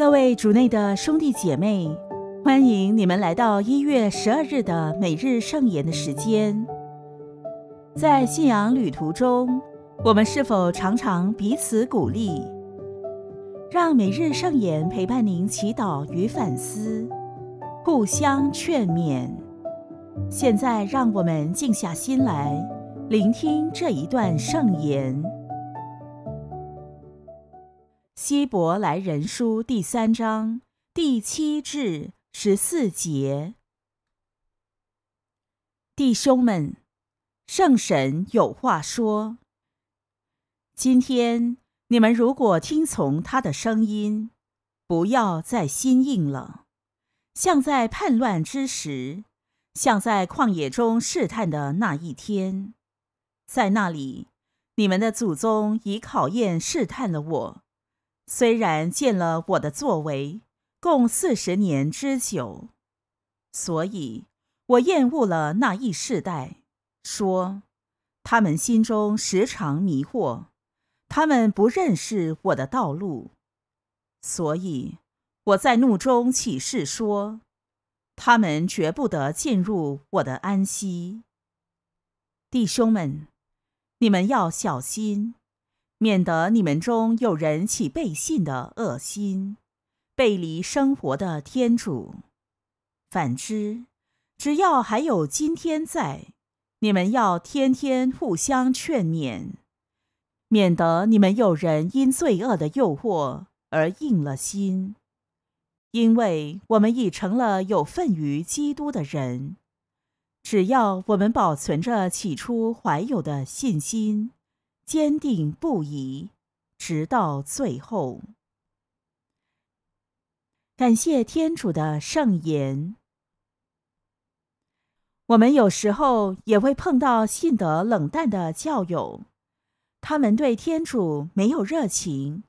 各位主内的兄弟姐妹，欢迎你们来到一月十二日的每日圣言的时间。在信仰旅途中，我们是否常常彼此鼓励？让每日圣言陪伴您祈祷与反思，互相劝勉。现在，让我们静下心来，聆听这一段圣言。《希伯来人书》第三章第七至十四节，弟兄们，圣神有话说：今天你们如果听从他的声音，不要再心硬了，像在叛乱之时，像在旷野中试探的那一天，在那里，你们的祖宗以考验试探了我。虽然见了我的作为，共四十年之久，所以我厌恶了那一世代，说他们心中时常迷惑，他们不认识我的道路，所以我在怒中起誓说，他们绝不得进入我的安息。弟兄们，你们要小心。免得你们中有人起背信的恶心，背离生活的天主。反之，只要还有今天在，你们要天天互相劝勉，免得你们有人因罪恶的诱惑而硬了心。因为我们已成了有份于基督的人，只要我们保存着起初怀有的信心。坚定不移，直到最后。感谢天主的圣言。我们有时候也会碰到信德冷淡的教友，他们对天主没有热情，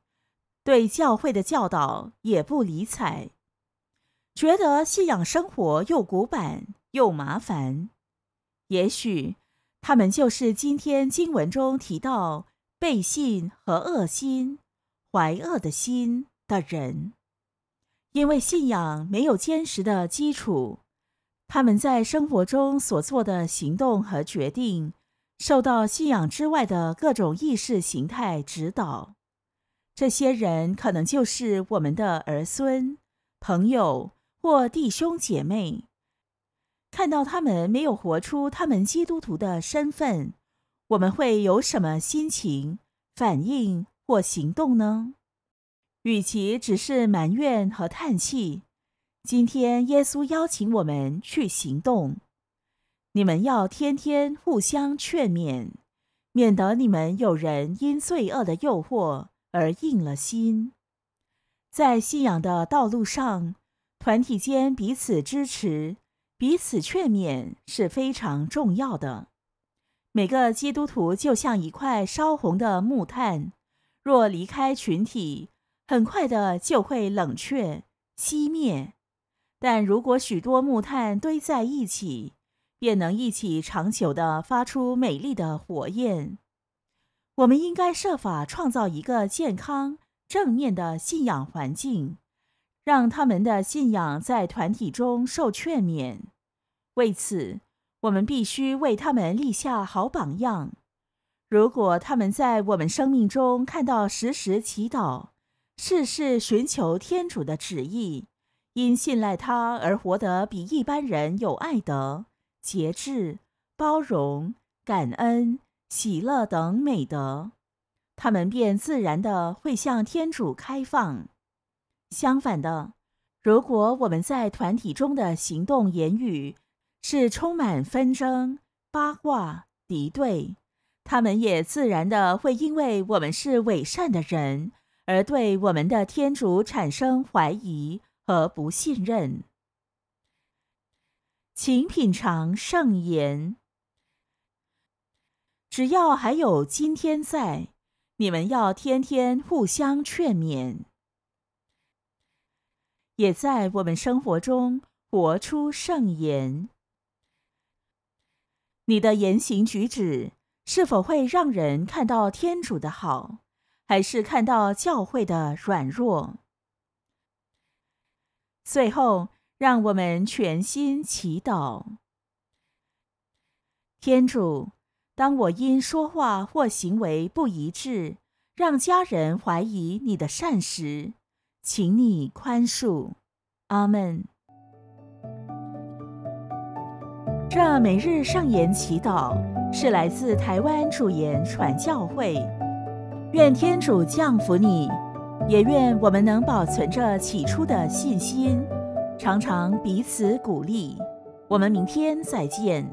对教会的教导也不理睬，觉得信仰生活又古板又麻烦。也许。他们就是今天经文中提到背信和恶心、怀恶的心的人，因为信仰没有坚实的基础，他们在生活中所做的行动和决定受到信仰之外的各种意识形态指导。这些人可能就是我们的儿孙、朋友或弟兄姐妹。看到他们没有活出他们基督徒的身份，我们会有什么心情、反应或行动呢？与其只是埋怨和叹气，今天耶稣邀请我们去行动。你们要天天互相劝勉，免得你们有人因罪恶的诱惑而硬了心。在信仰的道路上，团体间彼此支持。彼此劝勉是非常重要的。每个基督徒就像一块烧红的木炭，若离开群体，很快的就会冷却熄灭；但如果许多木炭堆在一起，便能一起长久的发出美丽的火焰。我们应该设法创造一个健康、正面的信仰环境，让他们的信仰在团体中受劝勉。为此，我们必须为他们立下好榜样。如果他们在我们生命中看到时时祈祷、事事寻求天主的旨意，因信赖他而活得比一般人有爱德、节制、包容、感恩、喜乐等美德，他们便自然的会向天主开放。相反的，如果我们在团体中的行动、言语，是充满纷争、八卦、敌对，他们也自然的会因为我们是伪善的人而对我们的天主产生怀疑和不信任。请品尝圣言，只要还有今天在，你们要天天互相劝勉，也在我们生活中活出圣言。你的言行举止是否会让人看到天主的好，还是看到教会的软弱？最后，让我们全心祈祷：天主，当我因说话或行为不一致，让家人怀疑你的善时，请你宽恕。阿门。这每日上言祈祷是来自台湾主言传教会，愿天主降福你，也愿我们能保存着起初的信心，常常彼此鼓励。我们明天再见。